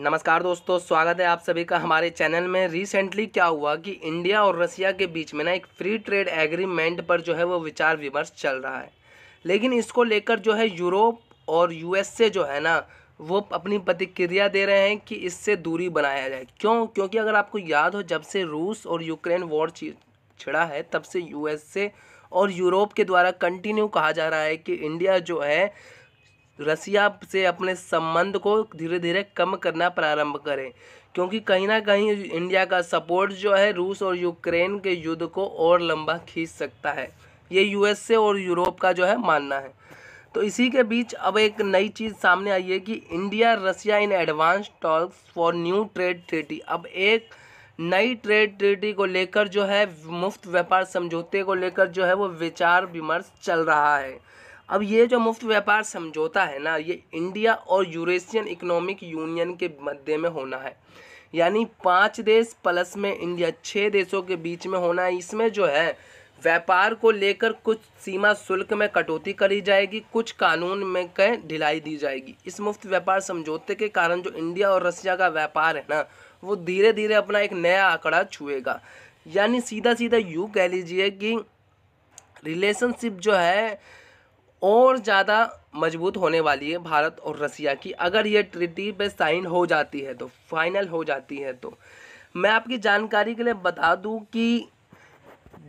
नमस्कार दोस्तों स्वागत है आप सभी का हमारे चैनल में रिसेंटली क्या हुआ कि इंडिया और रसिया के बीच में ना एक फ्री ट्रेड एग्रीमेंट पर जो है वो विचार विमर्श चल रहा है लेकिन इसको लेकर जो है यूरोप और यूएसए जो है ना वो अपनी प्रतिक्रिया दे रहे हैं कि इससे दूरी बनाया जाए क्यों क्योंकि अगर आपको याद हो जब से रूस और यूक्रेन वॉर छिड़ा है तब से यूएसए और यूरोप के द्वारा कंटिन्यू कहा जा रहा है कि इंडिया जो है रसिया से अपने संबंध को धीरे धीरे कम करना प्रारंभ करें क्योंकि कहीं ना कहीं इंडिया का सपोर्ट जो है रूस और यूक्रेन के युद्ध को और लंबा खींच सकता है ये यूएसए और यूरोप का जो है मानना है तो इसी के बीच अब एक नई चीज़ सामने आई है कि India Russia in advance talks for new trade treaty अब एक नई ट्रेड ट्रीटी को लेकर जो है मुफ्त व्यापार समझौते को लेकर जो है वो विचार विमर्श चल रहा है अब ये जो मुफ्त व्यापार समझौता है ना ये इंडिया और यूरेशियन इकोनॉमिक यूनियन के मध्य में होना है यानी पांच देश प्लस में इंडिया छः देशों के बीच में होना है इसमें जो है व्यापार को लेकर कुछ सीमा शुल्क में कटौती करी जाएगी कुछ कानून में कह ढिलाई दी जाएगी इस मुफ्त व्यापार समझौते के कारण जो इंडिया और रसिया का व्यापार है ना वो धीरे धीरे अपना एक नया आंकड़ा छुएगा यानी सीधा सीधा यूँ कह लीजिए कि रिलेशनशिप जो है और ज़्यादा मजबूत होने वाली है भारत और रसिया की अगर ये ट्रिटी पे साइन हो जाती है तो फाइनल हो जाती है तो मैं आपकी जानकारी के लिए बता दूं कि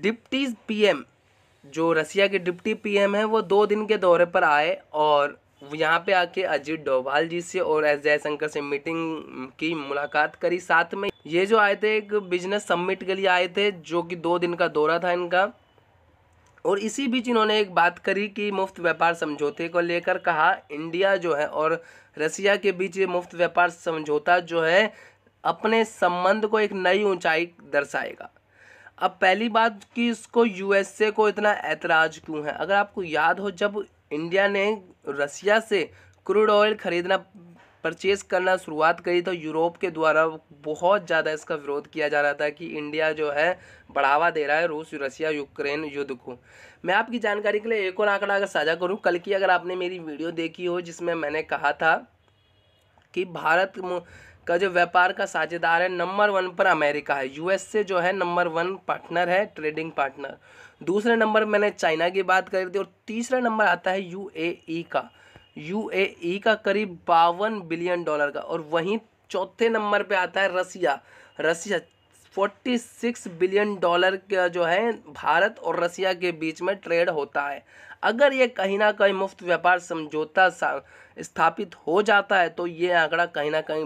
डिप्टी पीएम जो रसिया के डिप्टी पीएम हैं वो दो दिन के दौरे पर आए और यहाँ पे आके अजीत डोभाल जी से और एस जयशंकर से मीटिंग की मुलाकात करी साथ में ये जो आए थे एक बिजनेस सम्मिट के लिए आए थे जो कि दो दिन का दौरा था इनका और इसी बीच इन्होंने एक बात करी कि मुफ्त व्यापार समझौते को लेकर कहा इंडिया जो है और रसिया के बीच ये मुफ्त व्यापार समझौता जो है अपने संबंध को एक नई ऊंचाई दर्शाएगा अब पहली बात कि इसको यूएसए को इतना ऐतराज़ क्यों है अगर आपको याद हो जब इंडिया ने रसिया से क्रूड ऑयल खरीदना परचेज़ करना शुरुआत करी तो यूरोप के द्वारा बहुत ज़्यादा इसका विरोध किया जा रहा था कि इंडिया जो है बढ़ावा दे रहा है रूस रसिया यूक्रेन युद्ध को मैं आपकी जानकारी के लिए एक और आंकड़ा अगर साझा करूँ कल की अगर आपने मेरी वीडियो देखी हो जिसमें मैंने कहा था कि भारत का जो व्यापार का साझेदार है नंबर वन पर अमेरिका है यूएसए जो है नंबर वन पार्टनर है ट्रेडिंग पार्टनर दूसरे नंबर मैंने चाइना की बात करी थी और तीसरा नंबर आता है यूएई e का यूएई का करीब बावन बिलियन डॉलर का और वहीं चौथे नंबर पे आता है रसिया रसिया 46 बिलियन डॉलर का जो है भारत और रसिया के बीच में ट्रेड होता है अगर ये कहीं ना कहीं मुफ्त व्यापार समझौता स्थापित हो जाता है तो ये आंकड़ा कहीं ना कहीं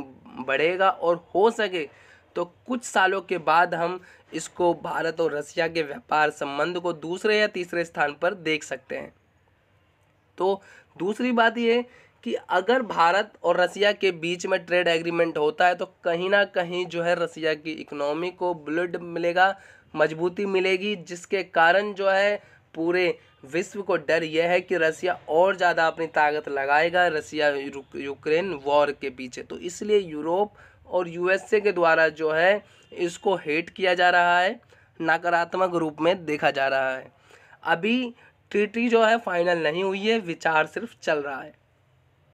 बढ़ेगा और हो सके तो कुछ सालों के बाद हम इसको भारत और रसिया के व्यापार संबंध को दूसरे या तीसरे स्थान पर देख सकते हैं तो दूसरी बात ये कि अगर भारत और रसिया के बीच में ट्रेड एग्रीमेंट होता है तो कहीं ना कहीं जो है रसिया की इकोनॉमी को ब्लड मिलेगा मजबूती मिलेगी जिसके कारण जो है पूरे विश्व को डर यह है कि रसिया और ज़्यादा अपनी ताकत लगाएगा रसिया यूक्रेन वॉर के पीछे तो इसलिए यूरोप और यूएसए के द्वारा जो है इसको हेट किया जा रहा है नकारात्मक रूप में देखा जा रहा है अभी ट्रीटी जो है फाइनल नहीं हुई है विचार सिर्फ चल रहा है